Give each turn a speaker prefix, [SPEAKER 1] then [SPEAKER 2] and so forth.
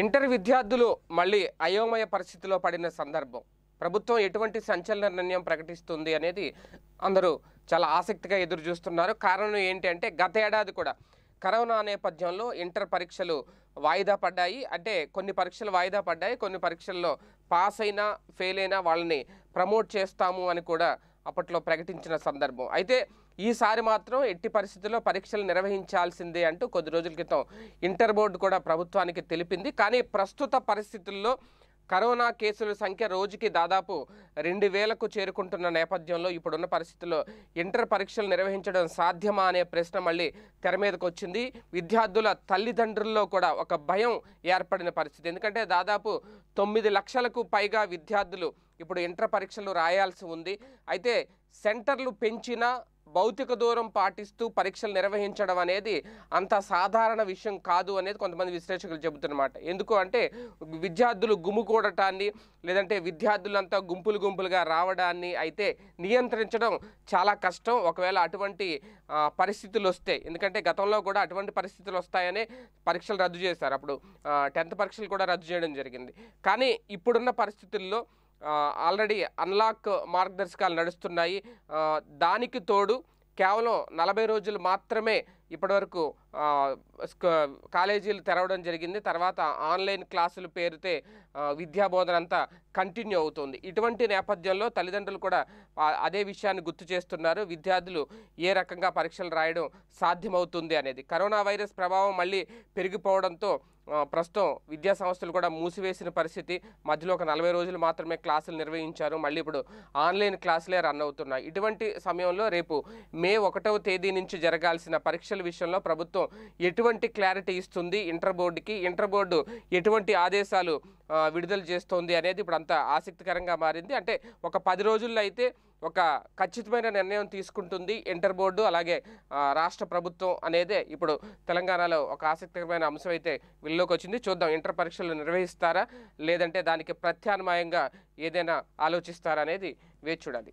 [SPEAKER 1] inter విద్యార్థులు మళ్ళీ అయోమయ పరిస్థితిలో పడిన సందర్భం ప్రభుత్వం ఎటువంటి సంచలన నిర్ణయం ప్రకటిస్తుంది అనేది అందరూ చాలా ఆసక్తిగా ఎదురు చూస్తున్నారు కారణం ఏంటి అంటే గత ఏడాది కూడా కరోనా నేపథ్యంలో ఇంటర్ పరీక్షలు వాయిదా పడ్డాయి అంటే కొన్ని పరీక్షలు వాయిదా పడ్డాయి కొన్ని పరీక్షల్లో పాస్ అయినా ఫెయిల్ అయినా వాళ్ళని ప్రమోట్ చేస్తాము అని కూడా అప్పట్లో ప్రకటించిన సందర్భం అయితే ఈసారి మాత్రం ఎట్టి పరిస్థితుల్లో పరీక్షలు నిర్వహించాల్సిందే అంటూ కొద్ది రోజుల క్రితం ఇంటర్ బోర్డు కూడా ప్రభుత్వానికి తెలిపింది కానీ ప్రస్తుత పరిస్థితుల్లో కరోనా కేసుల సంఖ్య రోజుకి దాదాపు రెండు వేలకు చేరుకుంటున్న నేపథ్యంలో ఇప్పుడున్న పరిస్థితుల్లో ఇంటర్ పరీక్షలు నిర్వహించడం సాధ్యమా అనే ప్రశ్న మళ్ళీ తెర మీదకు వచ్చింది విద్యార్థుల తల్లిదండ్రుల్లో కూడా ఒక భయం ఏర్పడిన పరిస్థితి ఎందుకంటే దాదాపు తొమ్మిది లక్షలకు పైగా విద్యార్థులు ఇప్పుడు ఇంటర్ పరీక్షలు రాయాల్సి ఉంది అయితే సెంటర్లు పెంచినా భౌతిక దూరం పాటిస్తూ పరీక్షలు నిర్వహించడం అనేది అంత సాధారణ విషయం కాదు అనేది కొంతమంది విశ్లేషకులు చెబుతున్నమాట ఎందుకు అంటే విద్యార్థులు గుమ్ముకూడటాన్ని లేదంటే విద్యార్థులంతా గుంపులు గుంపులుగా రావడాన్ని అయితే నియంత్రించడం చాలా కష్టం ఒకవేళ అటువంటి పరిస్థితులు వస్తే ఎందుకంటే గతంలో కూడా అటువంటి పరిస్థితులు వస్తాయనే పరీక్షలు రద్దు చేశారు అప్పుడు టెన్త్ పరీక్షలు కూడా రద్దు చేయడం జరిగింది కానీ ఇప్పుడున్న పరిస్థితుల్లో ఆల్రెడీ అన్లాక్ మార్గదర్శకాలు నడుస్తున్నాయి దానికి తోడు కేవలం నలభై రోజులు మాత్రమే ఇప్పటివరకు కాలేజీలు తెరవడం జరిగింది తర్వాత ఆన్లైన్ క్లాసులు పేరితే విద్యాబోధన అంతా కంటిన్యూ అవుతుంది ఇటువంటి నేపథ్యంలో తల్లిదండ్రులు కూడా అదే విషయాన్ని గుర్తు చేస్తున్నారు విద్యార్థులు ఏ రకంగా పరీక్షలు రాయడం సాధ్యమవుతుంది అనేది కరోనా వైరస్ ప్రభావం మళ్ళీ పెరిగిపోవడంతో ప్రస్తుతం విద్యా సంస్థలు కూడా మూసివేసిన పరిస్థితి మధ్యలో ఒక నలభై రోజులు మాత్రమే క్లాసులు నిర్వహించారు మళ్ళీ ఇప్పుడు ఆన్లైన్ క్లాసులే రన్ అవుతున్నాయి ఇటువంటి సమయంలో రేపు మే ఒకటవ తేదీ నుంచి జరగాల్సిన పరీక్షలు మార్కుల విషయంలో ప్రభుత్వం ఎటువంటి క్లారిటీ ఇస్తుంది ఇంటర్ బోర్డుకి ఇంటర్ బోర్డు ఎటువంటి ఆదేశాలు విడుదల చేస్తోంది అనేది ఇప్పుడు అంత ఆసక్తికరంగా మారింది అంటే ఒక పది రోజుల్లో అయితే ఒక ఖచ్చితమైన నిర్ణయం తీసుకుంటుంది ఇంటర్ బోర్డు అలాగే రాష్ట్ర ప్రభుత్వం అనేది ఇప్పుడు తెలంగాణలో ఒక ఆసక్తికరమైన అంశం అయితే విల్లోకి వచ్చింది చూద్దాం ఇంటర్ పరీక్షలు నిర్వహిస్తారా లేదంటే దానికి ప్రత్యామ్నాయంగా ఏదైనా ఆలోచిస్తారా అనేది వేచి చూడాలి